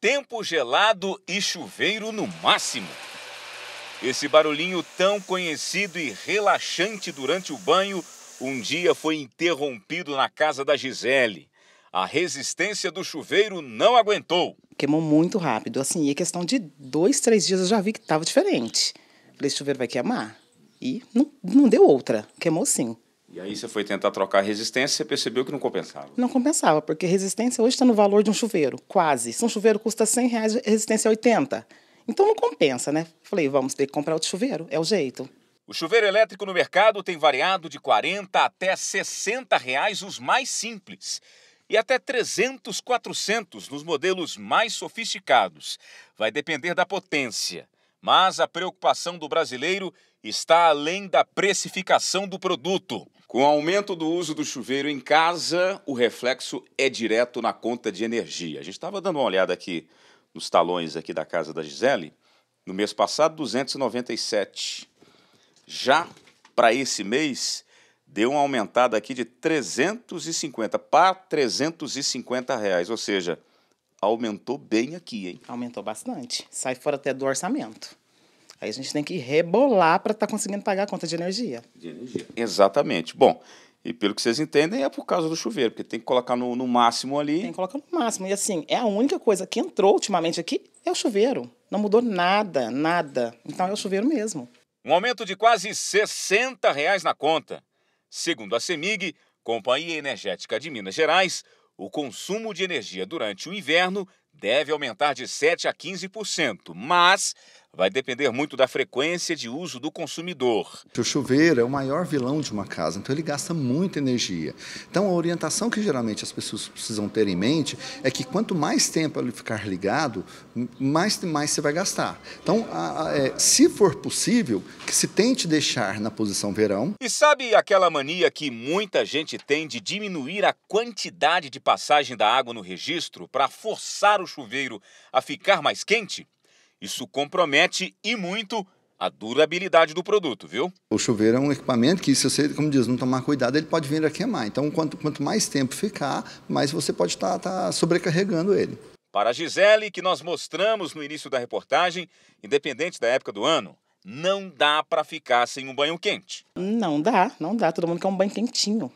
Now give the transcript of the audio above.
tempo gelado e chuveiro no máximo. Esse barulhinho tão conhecido e relaxante durante o banho um dia foi interrompido na casa da Gisele. A resistência do chuveiro não aguentou. Queimou muito rápido, assim, em é questão de dois, três dias eu já vi que estava diferente. Falei, esse chuveiro vai queimar. E não, não deu outra, queimou sim. E aí você foi tentar trocar a resistência, você percebeu que não compensava. Não compensava, porque resistência hoje está no valor de um chuveiro, quase. Se um chuveiro custa 100 reais, resistência é 80. Então não compensa, né? Falei, vamos ter que comprar outro chuveiro, é o jeito. O chuveiro elétrico no mercado tem variado de 40 até 60 reais os mais simples e até 300, 400 nos modelos mais sofisticados. Vai depender da potência, mas a preocupação do brasileiro está além da precificação do produto. Com o aumento do uso do chuveiro em casa, o reflexo é direto na conta de energia. A gente estava dando uma olhada aqui nos talões aqui da casa da Gisele, no mês passado 297. Já para esse mês deu uma aumentada aqui de 350 para 350 reais, ou seja, aumentou bem aqui, hein? Aumentou bastante. Sai fora até do orçamento. Aí a gente tem que rebolar para estar tá conseguindo pagar a conta de energia. De energia. Exatamente. Bom, e pelo que vocês entendem, é por causa do chuveiro, porque tem que colocar no, no, máximo ali. Tem que colocar no máximo. E assim, é a única coisa que entrou ultimamente aqui é o chuveiro. Não mudou nada, nada. Então é o chuveiro mesmo. Um aumento de quase 60 reais na conta. Segundo a CEMIG, Companhia Energética de Minas Gerais, o consumo de energia durante o inverno deve aumentar de 7 a 15%, mas vai depender muito da frequência de uso do consumidor. O chuveiro é o maior vilão de uma casa, então ele gasta muita energia. Então a orientação que geralmente as pessoas precisam ter em mente é que quanto mais tempo ele ficar ligado, mais mais você vai gastar. Então, a, a, é, se for possível, que se tente deixar na posição verão. E sabe aquela mania que muita gente tem de diminuir a quantidade de passagem da água no registro para forçar o chuveiro a ficar mais quente? Isso compromete e muito a durabilidade do produto, viu? O chuveiro é um equipamento que, se você, como diz, não tomar cuidado, ele pode vir a queimar. Então, quanto, quanto mais tempo ficar, mais você pode estar tá, tá sobrecarregando ele. Para a Gisele, que nós mostramos no início da reportagem, independente da época do ano, não dá para ficar sem um banho quente. Não dá, não dá. Todo mundo quer um banho quentinho.